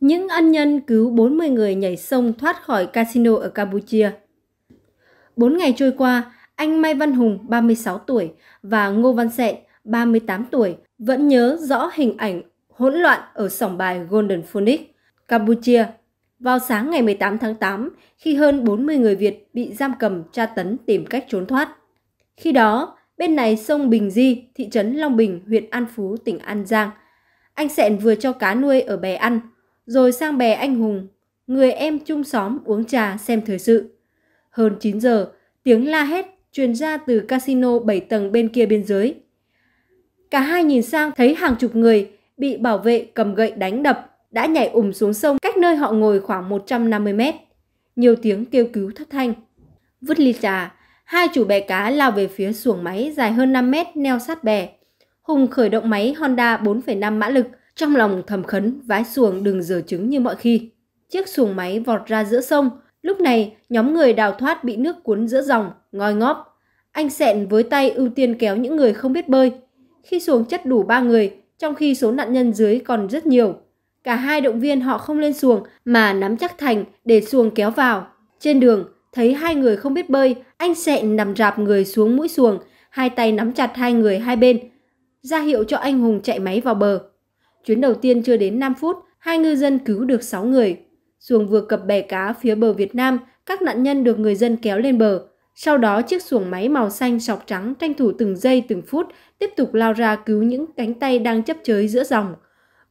những ân nhân cứu 40 người nhảy sông thoát khỏi casino ở Campuchia. Bốn ngày trôi qua, anh Mai Văn Hùng, 36 tuổi, và Ngô Văn Sẹn, 38 tuổi, vẫn nhớ rõ hình ảnh hỗn loạn ở sòng bài Golden Phoenix, Campuchia, vào sáng ngày 18 tháng 8 khi hơn 40 người Việt bị giam cầm tra tấn tìm cách trốn thoát. Khi đó, bên này sông Bình Di, thị trấn Long Bình, huyện An Phú, tỉnh An Giang, anh Sẹn vừa cho cá nuôi ở bè ăn, rồi sang bè anh Hùng, người em chung xóm uống trà xem thời sự. Hơn 9 giờ, tiếng la hét truyền ra từ casino 7 tầng bên kia biên giới. Cả hai nhìn sang thấy hàng chục người bị bảo vệ cầm gậy đánh đập, đã nhảy ùm xuống sông cách nơi họ ngồi khoảng 150 mét. Nhiều tiếng kêu cứu thất thanh. Vứt ly trà, hai chủ bè cá lao về phía xuồng máy dài hơn 5 mét neo sát bè. Hùng khởi động máy Honda 4,5 mã lực trong lòng thầm khấn vái xuồng đừng dở trứng như mọi khi. Chiếc xuồng máy vọt ra giữa sông. Lúc này, nhóm người đào thoát bị nước cuốn giữa dòng, ngoi ngóp. Anh sẹn với tay ưu tiên kéo những người không biết bơi. Khi xuồng chất đủ ba người, trong khi số nạn nhân dưới còn rất nhiều. Cả hai động viên họ không lên xuồng mà nắm chắc thành để xuồng kéo vào. Trên đường, thấy hai người không biết bơi, anh sẹn nằm rạp người xuống mũi xuồng, hai tay nắm chặt hai người hai bên, ra hiệu cho anh Hùng chạy máy vào bờ. Chuyến đầu tiên chưa đến 5 phút, hai ngư dân cứu được 6 người. Xuồng vừa cập bè cá phía bờ Việt Nam, các nạn nhân được người dân kéo lên bờ. Sau đó chiếc xuồng máy màu xanh sọc trắng tranh thủ từng giây từng phút tiếp tục lao ra cứu những cánh tay đang chấp chới giữa dòng.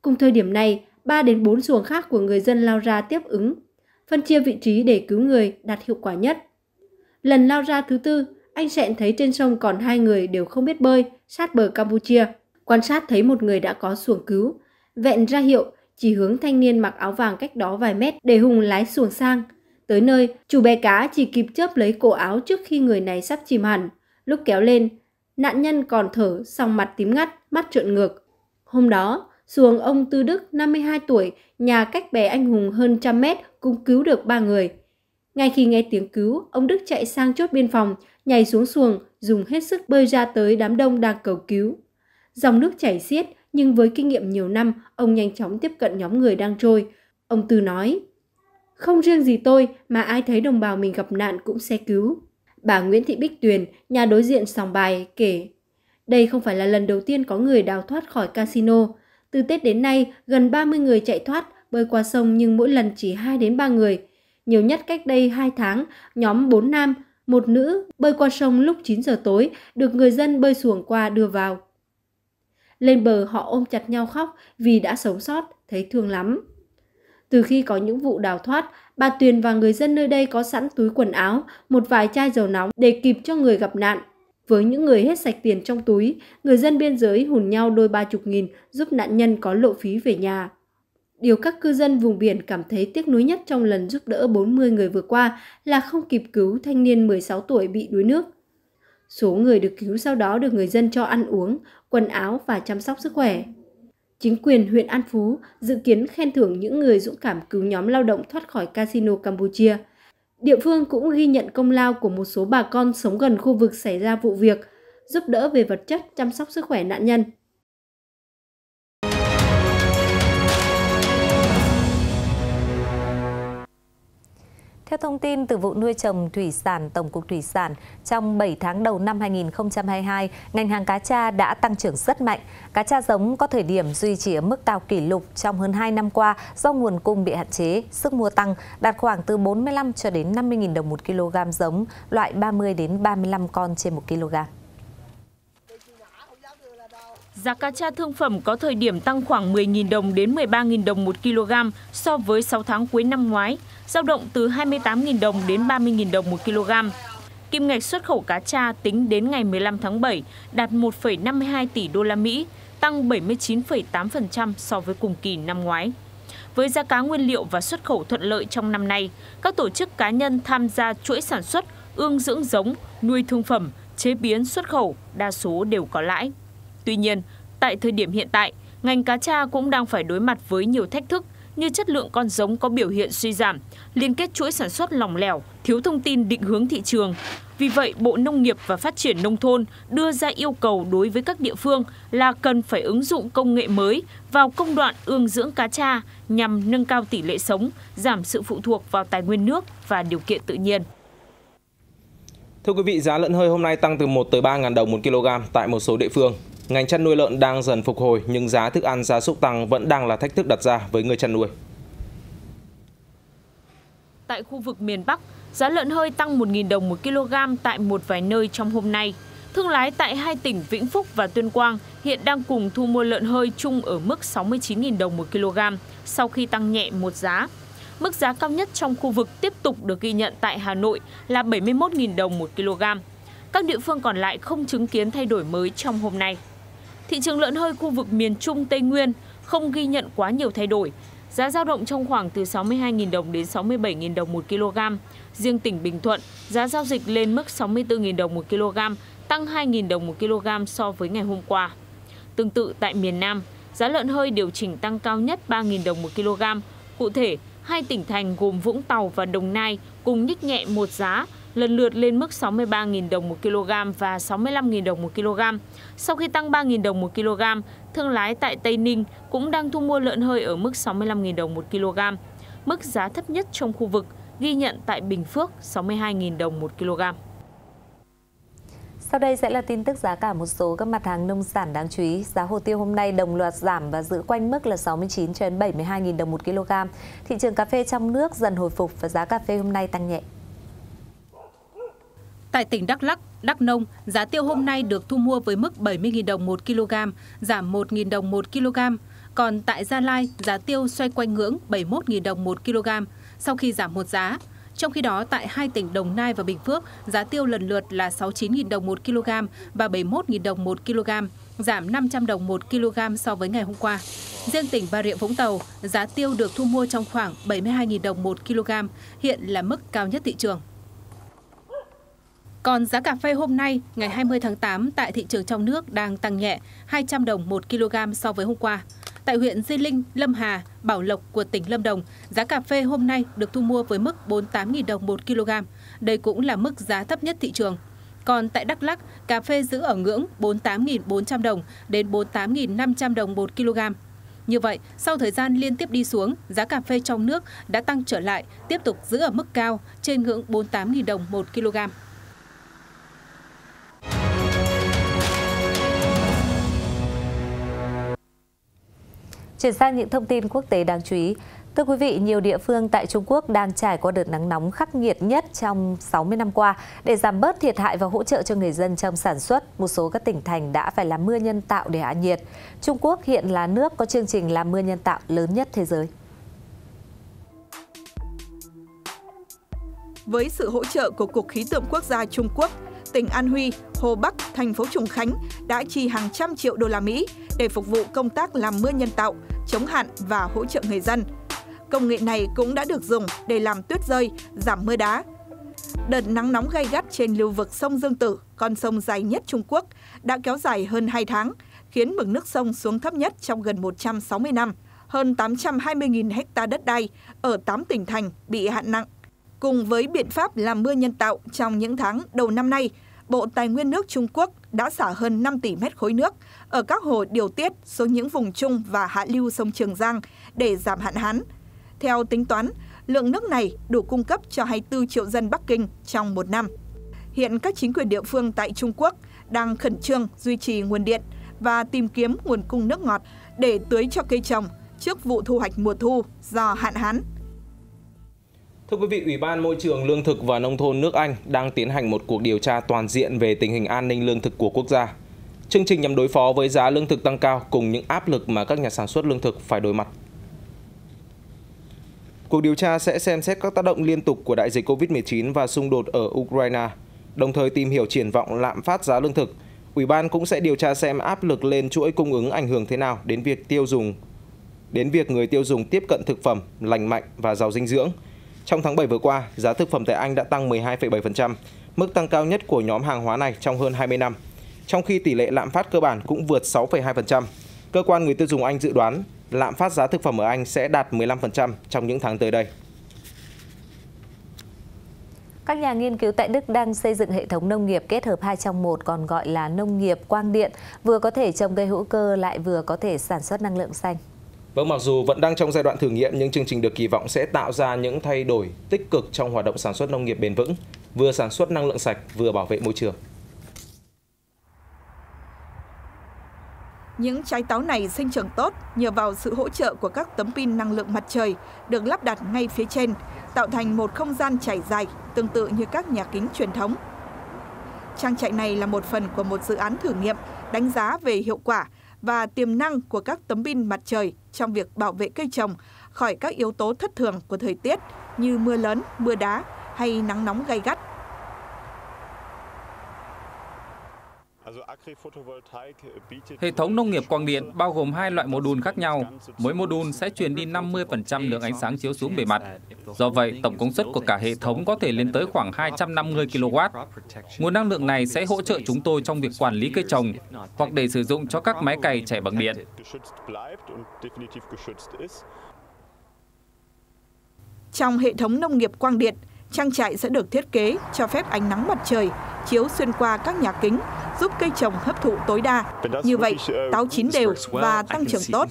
Cùng thời điểm này, 3 đến 4 xuồng khác của người dân lao ra tiếp ứng, phân chia vị trí để cứu người đạt hiệu quả nhất. Lần lao ra thứ tư, anh Sẹn thấy trên sông còn hai người đều không biết bơi, sát bờ Campuchia. Quan sát thấy một người đã có xuồng cứu, vẹn ra hiệu chỉ hướng thanh niên mặc áo vàng cách đó vài mét để Hùng lái xuồng sang. Tới nơi, chủ bè cá chỉ kịp chớp lấy cổ áo trước khi người này sắp chìm hẳn. Lúc kéo lên, nạn nhân còn thở, song mặt tím ngắt, mắt trợn ngược. Hôm đó, xuồng ông Tư Đức, 52 tuổi, nhà cách bè anh Hùng hơn trăm mét cũng cứu được ba người. Ngay khi nghe tiếng cứu, ông Đức chạy sang chốt biên phòng, nhảy xuống xuồng, dùng hết sức bơi ra tới đám đông đang cầu cứu. Dòng nước chảy xiết, nhưng với kinh nghiệm nhiều năm, ông nhanh chóng tiếp cận nhóm người đang trôi. Ông Tư nói, không riêng gì tôi mà ai thấy đồng bào mình gặp nạn cũng sẽ cứu. Bà Nguyễn Thị Bích Tuyền, nhà đối diện sòng bài, kể Đây không phải là lần đầu tiên có người đào thoát khỏi casino. Từ Tết đến nay, gần 30 người chạy thoát, bơi qua sông nhưng mỗi lần chỉ 2 đến 3 người. Nhiều nhất cách đây 2 tháng, nhóm 4 nam, một nữ bơi qua sông lúc 9 giờ tối, được người dân bơi xuồng qua đưa vào. Lên bờ họ ôm chặt nhau khóc vì đã sống sót, thấy thương lắm. Từ khi có những vụ đào thoát, bà Tuyền và người dân nơi đây có sẵn túi quần áo, một vài chai dầu nóng để kịp cho người gặp nạn. Với những người hết sạch tiền trong túi, người dân biên giới hùn nhau đôi ba chục nghìn giúp nạn nhân có lộ phí về nhà. Điều các cư dân vùng biển cảm thấy tiếc nuối nhất trong lần giúp đỡ 40 người vừa qua là không kịp cứu thanh niên 16 tuổi bị đuối nước. Số người được cứu sau đó được người dân cho ăn uống, quần áo và chăm sóc sức khỏe. Chính quyền huyện An Phú dự kiến khen thưởng những người dũng cảm cứu nhóm lao động thoát khỏi casino Campuchia. Địa phương cũng ghi nhận công lao của một số bà con sống gần khu vực xảy ra vụ việc, giúp đỡ về vật chất chăm sóc sức khỏe nạn nhân. Theo thông tin từ vụ nuôi trồng thủy sản Tổng cục Thủy sản, trong 7 tháng đầu năm 2022, ngành hàng cá tra đã tăng trưởng rất mạnh. Cá tra giống có thời điểm duy trì ở mức cao kỷ lục trong hơn 2 năm qua do nguồn cung bị hạn chế, sức mua tăng, đạt khoảng từ 45 cho đến 50.000 đồng một kg giống, loại 30 đến 35 con trên 1 kg. Giá cá tra thương phẩm có thời điểm tăng khoảng 10.000 đồng đến 13.000 đồng 1 kg so với 6 tháng cuối năm ngoái, giao động từ 28.000 đồng đến 30.000 đồng 1 kg. Kim ngạch xuất khẩu cá tra tính đến ngày 15 tháng 7 đạt 1,52 tỷ đô la Mỹ, tăng 79,8% so với cùng kỳ năm ngoái. Với giá cá nguyên liệu và xuất khẩu thuận lợi trong năm nay, các tổ chức cá nhân tham gia chuỗi sản xuất, ương dưỡng giống, nuôi thương phẩm, chế biến xuất khẩu đa số đều có lãi. Tuy nhiên, tại thời điểm hiện tại, ngành cá tra cũng đang phải đối mặt với nhiều thách thức như chất lượng con giống có biểu hiện suy giảm, liên kết chuỗi sản xuất lỏng lẻo, thiếu thông tin định hướng thị trường. Vì vậy, Bộ Nông nghiệp và Phát triển Nông thôn đưa ra yêu cầu đối với các địa phương là cần phải ứng dụng công nghệ mới vào công đoạn ương dưỡng cá tra nhằm nâng cao tỷ lệ sống, giảm sự phụ thuộc vào tài nguyên nước và điều kiện tự nhiên. Thưa quý vị, giá lợn hơi hôm nay tăng từ 1 tới 3 ngàn đồng 1 kg tại một số địa phương. Ngành chăn nuôi lợn đang dần phục hồi nhưng giá thức ăn gia súc tăng vẫn đang là thách thức đặt ra với người chăn nuôi. Tại khu vực miền Bắc, giá lợn hơi tăng 1.000 đồng một kg tại một vài nơi trong hôm nay. Thương lái tại hai tỉnh Vĩnh Phúc và Tuyên Quang hiện đang cùng thu mua lợn hơi chung ở mức 69.000 đồng một kg sau khi tăng nhẹ một giá. Mức giá cao nhất trong khu vực tiếp tục được ghi nhận tại Hà Nội là 71.000 đồng một kg. Các địa phương còn lại không chứng kiến thay đổi mới trong hôm nay. Thị trường lợn hơi khu vực miền Trung Tây Nguyên không ghi nhận quá nhiều thay đổi. Giá giao động trong khoảng từ 62.000 đồng đến 67.000 đồng 1 kg. Riêng tỉnh Bình Thuận, giá giao dịch lên mức 64.000 đồng 1 kg, tăng 2.000 đồng 1 kg so với ngày hôm qua. Tương tự tại miền Nam, giá lợn hơi điều chỉnh tăng cao nhất 3.000 đồng 1 kg. Cụ thể, hai tỉnh thành gồm Vũng Tàu và Đồng Nai cùng nhích nhẹ một giá lần lượt lên mức 63.000 đồng 1 kg và 65.000 đồng 1 kg. Sau khi tăng 3.000 đồng 1 kg, thương lái tại Tây Ninh cũng đang thu mua lợn hơi ở mức 65.000 đồng 1 kg, mức giá thấp nhất trong khu vực ghi nhận tại Bình Phước 62.000 đồng 1 kg. Sau đây sẽ là tin tức giá cả một số các mặt hàng nông sản đáng chú ý. Giá hồ tiêu hôm nay đồng loạt giảm và giữ quanh mức là 69 cho đến 72.000 đồng 1 kg. Thị trường cà phê trong nước dần hồi phục và giá cà phê hôm nay tăng nhẹ. Tại tỉnh Đắk lắc Đắk Nông, giá tiêu hôm nay được thu mua với mức 70.000 đồng 1 kg, giảm 1.000 đồng 1 kg. Còn tại Gia Lai, giá tiêu xoay quanh ngưỡng 71.000 đồng 1 kg sau khi giảm một giá. Trong khi đó, tại hai tỉnh Đồng Nai và Bình Phước, giá tiêu lần lượt là 69.000 đồng 1 kg và 71.000 đồng 1 kg, giảm 500 đồng 1 kg so với ngày hôm qua. Riêng tỉnh Bà Rịa Vũng Tàu, giá tiêu được thu mua trong khoảng 72.000 đồng 1 kg, hiện là mức cao nhất thị trường. Còn giá cà phê hôm nay, ngày 20 tháng 8 tại thị trường trong nước đang tăng nhẹ 200 đồng 1 kg so với hôm qua. Tại huyện Di Linh, Lâm Hà, Bảo Lộc của tỉnh Lâm Đồng, giá cà phê hôm nay được thu mua với mức 48.000 đồng 1 kg. Đây cũng là mức giá thấp nhất thị trường. Còn tại Đắk Lắk, cà phê giữ ở ngưỡng 48.400 đồng đến 48.500 đồng 1 kg. Như vậy, sau thời gian liên tiếp đi xuống, giá cà phê trong nước đã tăng trở lại, tiếp tục giữ ở mức cao trên ngưỡng 48.000 đồng 1 kg. Chuyển sang những thông tin quốc tế đáng chú ý. Thưa quý vị, nhiều địa phương tại Trung Quốc đang trải qua đợt nắng nóng khắc nghiệt nhất trong 60 năm qua. Để giảm bớt thiệt hại và hỗ trợ cho người dân trong sản xuất, một số các tỉnh thành đã phải làm mưa nhân tạo để hạ nhiệt. Trung Quốc hiện là nước có chương trình làm mưa nhân tạo lớn nhất thế giới. Với sự hỗ trợ của Cục Khí tượng Quốc gia Trung Quốc, tỉnh An Huy, Hồ Bắc, thành phố Trùng Khánh đã chi hàng trăm triệu đô la Mỹ để phục vụ công tác làm mưa nhân tạo, chống hạn và hỗ trợ người dân. Công nghệ này cũng đã được dùng để làm tuyết rơi, giảm mưa đá. Đợt nắng nóng gay gắt trên lưu vực sông Dương Tử, con sông dài nhất Trung Quốc, đã kéo dài hơn 2 tháng, khiến mực nước sông xuống thấp nhất trong gần 160 năm. Hơn 820.000 hecta đất đai ở 8 tỉnh thành bị hạn nặng. Cùng với biện pháp làm mưa nhân tạo trong những tháng đầu năm nay, Bộ Tài nguyên nước Trung Quốc đã xả hơn 5 tỷ mét khối nước ở các hồ điều tiết xuống những vùng trung và hạ lưu sông Trường Giang để giảm hạn hán. Theo tính toán, lượng nước này đủ cung cấp cho 24 triệu dân Bắc Kinh trong một năm. Hiện các chính quyền địa phương tại Trung Quốc đang khẩn trương duy trì nguồn điện và tìm kiếm nguồn cung nước ngọt để tưới cho cây trồng trước vụ thu hoạch mùa thu do hạn hán. Thưa quý vị, Ủy ban Môi trường Lương thực và Nông thôn nước Anh đang tiến hành một cuộc điều tra toàn diện về tình hình an ninh lương thực của quốc gia. Chương trình nhằm đối phó với giá lương thực tăng cao cùng những áp lực mà các nhà sản xuất lương thực phải đối mặt. Cuộc điều tra sẽ xem xét các tác động liên tục của đại dịch COVID-19 và xung đột ở Ukraine, đồng thời tìm hiểu triển vọng lạm phát giá lương thực. Ủy ban cũng sẽ điều tra xem áp lực lên chuỗi cung ứng ảnh hưởng thế nào đến việc tiêu dùng đến việc người tiêu dùng tiếp cận thực phẩm lành mạnh và giàu dinh dưỡng – trong tháng 7 vừa qua, giá thực phẩm tại Anh đã tăng 12,7%, mức tăng cao nhất của nhóm hàng hóa này trong hơn 20 năm. Trong khi tỷ lệ lạm phát cơ bản cũng vượt 6,2%, cơ quan người tiêu dùng Anh dự đoán lạm phát giá thực phẩm ở Anh sẽ đạt 15% trong những tháng tới đây. Các nhà nghiên cứu tại Đức đang xây dựng hệ thống nông nghiệp kết hợp 2 trong 1 còn gọi là nông nghiệp quang điện, vừa có thể trồng cây hữu cơ lại vừa có thể sản xuất năng lượng xanh. Vâng, mặc dù vẫn đang trong giai đoạn thử nghiệm nhưng chương trình được kỳ vọng sẽ tạo ra những thay đổi tích cực trong hoạt động sản xuất nông nghiệp bền vững, vừa sản xuất năng lượng sạch, vừa bảo vệ môi trường. Những trái táo này sinh trưởng tốt nhờ vào sự hỗ trợ của các tấm pin năng lượng mặt trời được lắp đặt ngay phía trên, tạo thành một không gian trải dài tương tự như các nhà kính truyền thống. Trang trại này là một phần của một dự án thử nghiệm đánh giá về hiệu quả và tiềm năng của các tấm pin mặt trời trong việc bảo vệ cây trồng khỏi các yếu tố thất thường của thời tiết như mưa lớn, mưa đá hay nắng nóng gay gắt. Hệ thống nông nghiệp quang điện bao gồm hai loại mô đun khác nhau. Mỗi mô đun sẽ truyền đi 50% lượng ánh sáng chiếu xuống bề mặt. Do vậy, tổng công suất của cả hệ thống có thể lên tới khoảng 250 kW. Nguồn năng lượng này sẽ hỗ trợ chúng tôi trong việc quản lý cây trồng hoặc để sử dụng cho các máy cày chạy bằng điện. Trong hệ thống nông nghiệp quang điện, trang trại sẽ được thiết kế cho phép ánh nắng mặt trời chiếu xuyên qua các nhà kính giúp cây trồng hấp thụ tối đa. Như vậy, uh, táo chín đều và tăng trưởng tốt.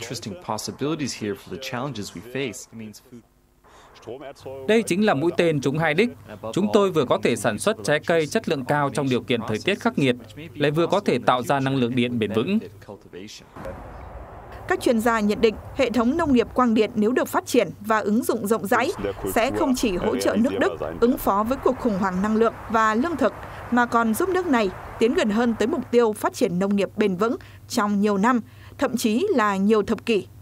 Đây chính là mũi tên chúng hai đích. Chúng tôi vừa có thể sản xuất trái cây chất lượng cao trong điều kiện thời tiết khắc nghiệt, lại vừa có thể tạo ra năng lượng điện bền vững. Các chuyên gia nhận định hệ thống nông nghiệp quang điện nếu được phát triển và ứng dụng rộng rãi sẽ không chỉ hỗ trợ nước Đức ứng phó với cuộc khủng hoảng năng lượng và lương thực mà còn giúp nước này tiến gần hơn tới mục tiêu phát triển nông nghiệp bền vững trong nhiều năm, thậm chí là nhiều thập kỷ.